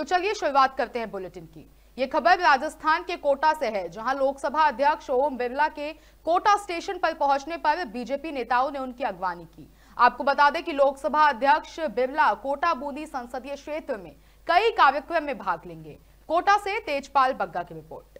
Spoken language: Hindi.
तो चलिए शुरुआत करते हैं बुलेटिन की ये खबर राजस्थान के कोटा से है जहां लोकसभा अध्यक्ष ओम बिरला के कोटा स्टेशन पर पहुंचने पर बीजेपी नेताओं ने उनकी अगवानी की आपको बता दें कि लोकसभा अध्यक्ष बिरला कोटा बूंदी संसदीय क्षेत्र में कई कार्यक्रम में भाग लेंगे कोटा से तेजपाल बग्गा की रिपोर्ट